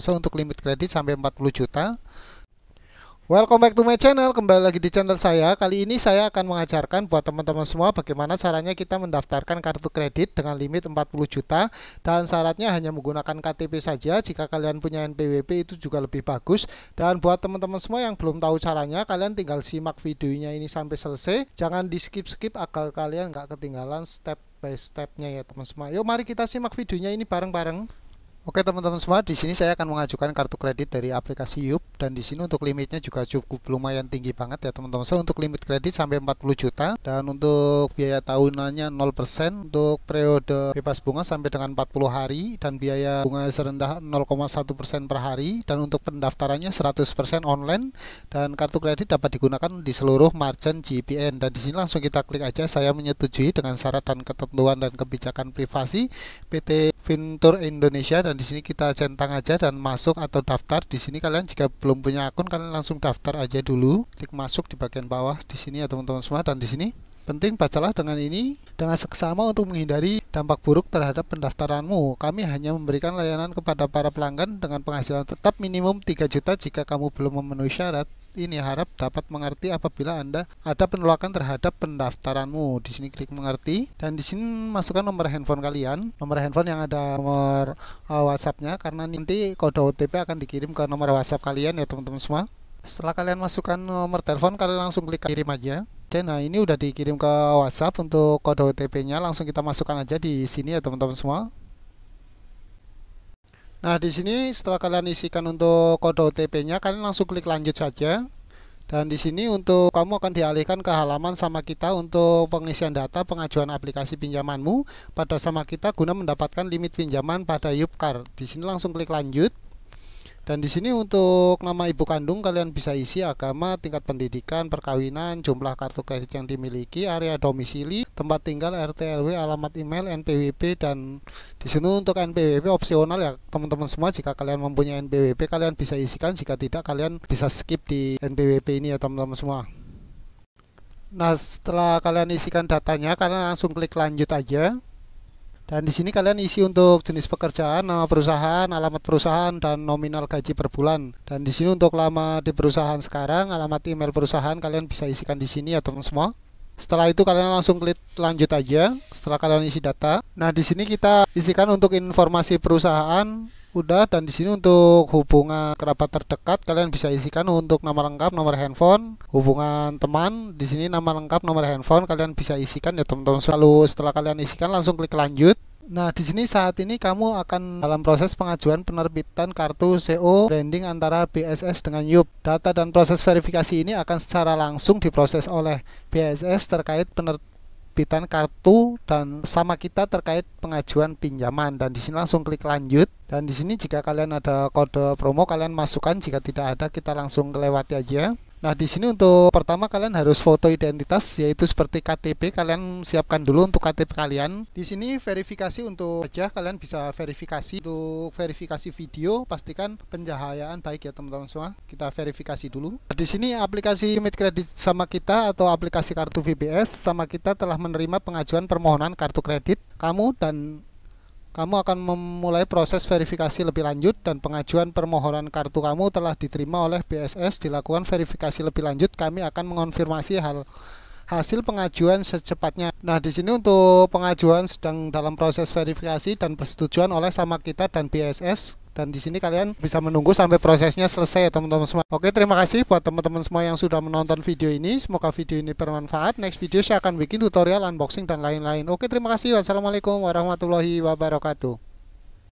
So untuk limit kredit sampai 40 juta. Welcome back to my channel, kembali lagi di channel saya. Kali ini saya akan mengajarkan buat teman-teman semua bagaimana caranya kita mendaftarkan kartu kredit dengan limit 40 juta dan syaratnya hanya menggunakan KTP saja. Jika kalian punya NPWP itu juga lebih bagus. Dan buat teman-teman semua yang belum tahu caranya, kalian tinggal simak videonya ini sampai selesai. Jangan di skip-skip agar kalian nggak ketinggalan step by stepnya ya teman teman Yuk mari kita simak videonya ini bareng-bareng. Oke teman-teman semua, di sini saya akan mengajukan kartu kredit dari aplikasi Yup dan di sini untuk limitnya juga cukup lumayan tinggi banget ya teman-teman. So untuk limit kredit sampai 40 juta dan untuk biaya tahunannya 0% untuk periode bebas bunga sampai dengan 40 hari dan biaya bunga serendah 0,1% per hari dan untuk pendaftarannya 100% online dan kartu kredit dapat digunakan di seluruh merchant GPN dan di sini langsung kita klik aja saya menyetujui dengan syarat dan ketentuan dan kebijakan privasi PT Fintur Indonesia dan di sini kita centang aja dan masuk atau daftar. Di sini kalian jika belum punya akun kalian langsung daftar aja dulu. Klik masuk di bagian bawah di sini ya teman-teman semua dan di sini penting bacalah dengan ini dengan seksama untuk menghindari dampak buruk terhadap pendaftaranmu. Kami hanya memberikan layanan kepada para pelanggan dengan penghasilan tetap minimum 3 juta jika kamu belum memenuhi syarat ini harap dapat mengerti apabila Anda ada penolakan terhadap pendaftaranmu. Di sini klik mengerti dan di sini masukkan nomor handphone kalian, nomor handphone yang ada nomor uh, WhatsApp-nya karena nanti kode OTP akan dikirim ke nomor WhatsApp kalian ya teman-teman semua. Setelah kalian masukkan nomor telepon, kalian langsung klik kirim aja. Oke, nah ini udah dikirim ke WhatsApp untuk kode OTP-nya langsung kita masukkan aja di sini ya teman-teman semua. Nah, di sini setelah kalian isikan untuk kode OTP-nya, kalian langsung klik lanjut saja. Dan di sini untuk kamu akan dialihkan ke halaman sama kita untuk pengisian data pengajuan aplikasi pinjamanmu pada sama kita guna mendapatkan limit pinjaman pada Yupcar. Di sini langsung klik lanjut. Dan di sini untuk nama ibu kandung kalian bisa isi agama, tingkat pendidikan, perkawinan, jumlah kartu kredit yang dimiliki, area domisili, tempat tinggal, RT RW, alamat email, NPWP dan di sini untuk NPWP opsional ya teman-teman semua jika kalian mempunyai NPWP kalian bisa isikan jika tidak kalian bisa skip di NPWP ini ya teman-teman semua. Nah setelah kalian isikan datanya kalian langsung klik lanjut aja dan di sini kalian isi untuk jenis pekerjaan, nama perusahaan, alamat perusahaan, dan nominal gaji per bulan. Dan di sini untuk lama di perusahaan sekarang, alamat email perusahaan kalian bisa isikan di sini ya teman semua. Setelah itu kalian langsung klik lanjut aja setelah kalian isi data. Nah, di sini kita isikan untuk informasi perusahaan, udah dan di sini untuk hubungan kerabat terdekat kalian bisa isikan untuk nama lengkap nomor handphone hubungan teman di sini nama lengkap nomor handphone kalian bisa isikan ya teman-teman selalu setelah kalian isikan langsung klik lanjut Nah, di sini saat ini kamu akan dalam proses pengajuan penerbitan kartu CO branding antara BSS dengan YUP. Data dan proses verifikasi ini akan secara langsung diproses oleh BSS terkait penerbitan penerbitan kartu dan sama kita terkait pengajuan pinjaman dan di sini langsung klik lanjut dan di sini jika kalian ada kode promo kalian masukkan jika tidak ada kita langsung lewati aja Nah, di sini untuk pertama kalian harus foto identitas yaitu seperti KTP kalian siapkan dulu untuk KTP kalian. Di sini verifikasi untuk wajah kalian bisa verifikasi untuk verifikasi video pastikan pencahayaan baik ya teman-teman semua. Kita verifikasi dulu. Nah, di sini aplikasi kredit sama kita atau aplikasi kartu VBS sama kita telah menerima pengajuan permohonan kartu kredit kamu dan kamu akan memulai proses verifikasi lebih lanjut dan pengajuan permohonan kartu kamu telah diterima oleh BSS dilakukan verifikasi lebih lanjut kami akan mengonfirmasi hal hasil pengajuan secepatnya nah di sini untuk pengajuan sedang dalam proses verifikasi dan persetujuan oleh sama kita dan BSS dan di sini kalian bisa menunggu sampai prosesnya selesai ya teman-teman semua. Oke, terima kasih buat teman-teman semua yang sudah menonton video ini. Semoga video ini bermanfaat. Next video saya akan bikin tutorial unboxing dan lain-lain. Oke, terima kasih. Wassalamualaikum warahmatullahi wabarakatuh.